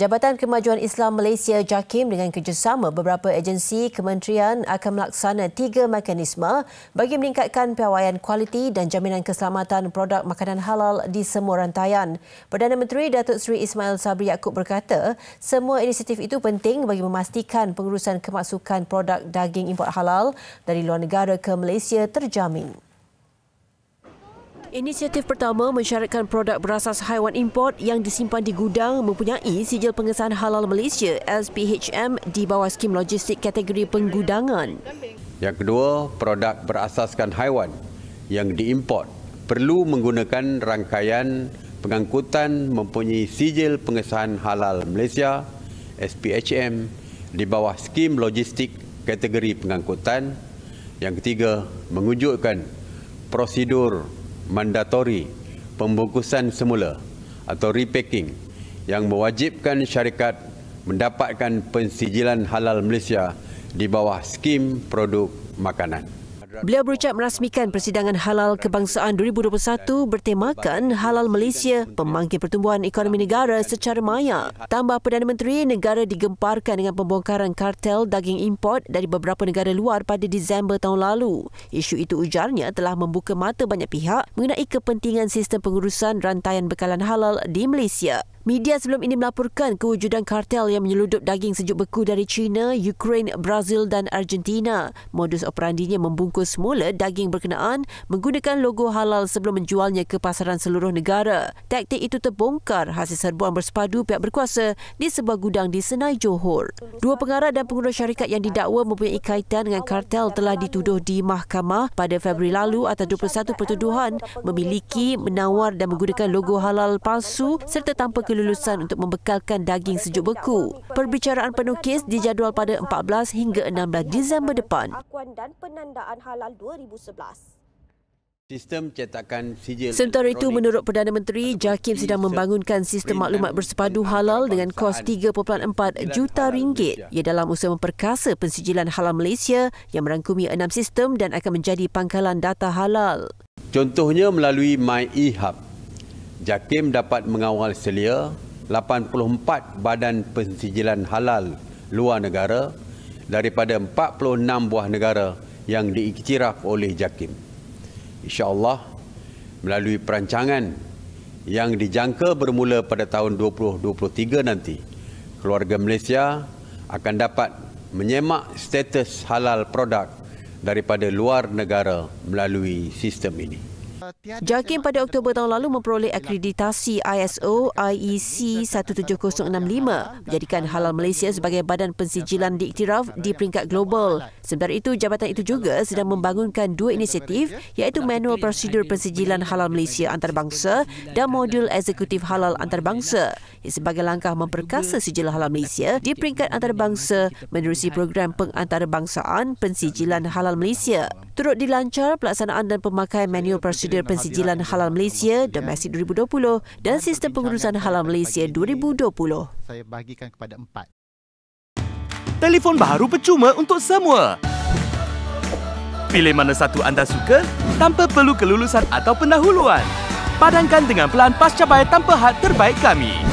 Jabatan Kemajuan Islam Malaysia JAKIM dengan kerjasama beberapa agensi kementerian akan melaksana tiga mekanisme bagi meningkatkan piawaian kualiti dan jaminan keselamatan produk makanan halal di semua rantaian. Perdana Menteri Datuk Seri Ismail Sabri Yaakob berkata, semua inisiatif itu penting bagi memastikan pengurusan kemasukan produk daging import halal dari luar negara ke Malaysia terjamin. Inisiatif pertama mensyaratkan produk berasas haiwan import yang disimpan di gudang mempunyai sijil pengesahan halal Malaysia SPHM di bawah skim logistik kategori penggudangan. Yang kedua, produk berasaskan haiwan yang diimport perlu menggunakan rangkaian pengangkutan mempunyai sijil pengesahan halal Malaysia SPHM di bawah skim logistik kategori pengangkutan. Yang ketiga, mengujudkan prosedur Mandatori pembungkusan semula atau repacking yang mewajibkan syarikat mendapatkan pensijilan halal Malaysia di bawah skim produk makanan. Beliau berucap merasmikan persidangan halal kebangsaan 2021 bertemakan Halal Malaysia Pembangkit Pertumbuhan Ekonomi Negara secara maya. Tambah Perdana Menteri, negara digemparkan dengan pembongkaran kartel daging import dari beberapa negara luar pada Disember tahun lalu. Isu itu ujarnya telah membuka mata banyak pihak mengenai kepentingan sistem pengurusan rantaian bekalan halal di Malaysia. Media sebelum ini melaporkan kewujudan kartel yang menyeludup daging sejuk beku dari China, Ukraine, Brazil dan Argentina. Modus operandinya membungkus semula daging berkenaan menggunakan logo halal sebelum menjualnya ke pasaran seluruh negara. Taktik itu terbongkar hasil serbuan bersepadu pihak berkuasa di sebuah gudang di Senai Johor. Dua pengarah dan pengurus syarikat yang didakwa mempunyai kaitan dengan kartel telah dituduh di mahkamah pada Februari lalu atas 21 pertuduhan memiliki, menawar dan menggunakan logo halal palsu serta tanpa kelulusan untuk membekalkan daging sejuk beku. Perbicaraan penuh kes dijadual pada 14 hingga 16 Disember depan. Sementara itu, menurut Perdana Menteri, JAKIM sedang membangunkan sistem maklumat bersepadu halal dengan kos 3.4 juta ringgit. Ia dalam usaha memperkasa pensijilan halal Malaysia yang merangkumi enam sistem dan akan menjadi pangkalan data halal. Contohnya melalui MyEHub. JAKIM dapat mengawal selia 84 badan pensijilan halal luar negara daripada 46 buah negara yang diiktiraf oleh JAKIM. Insya Allah melalui perancangan yang dijangka bermula pada tahun 2023 nanti, keluarga Malaysia akan dapat menyemak status halal produk daripada luar negara melalui sistem ini. Jakin pada Oktober tahun lalu memperoleh akreditasi ISO IEC 17065 menjadikan halal Malaysia sebagai badan pensijilan diiktiraf di peringkat global. Sementara itu, jabatan itu juga sedang membangunkan dua inisiatif iaitu Manual Prosedur Pensijilan Halal Malaysia Antarabangsa dan Modul Eksekutif Halal Antarabangsa sebagai langkah memperkasa sijil halal Malaysia di peringkat antarabangsa menerusi program pengantarabangsaan pensijilan halal Malaysia. Turut dilancar pelaksanaan dan pemakaian Manual Prosedur Kira Pensijilan Halal Malaysia Domestik 2020 dan Sistem Pengurusan Halal Malaysia 2020. Saya bahagikan kepada empat. Telefon baru percuma untuk semua. Pilih mana satu anda suka tanpa perlu kelulusan atau pendahuluan. Padankan dengan pelan pasca bayar tanpa had terbaik kami.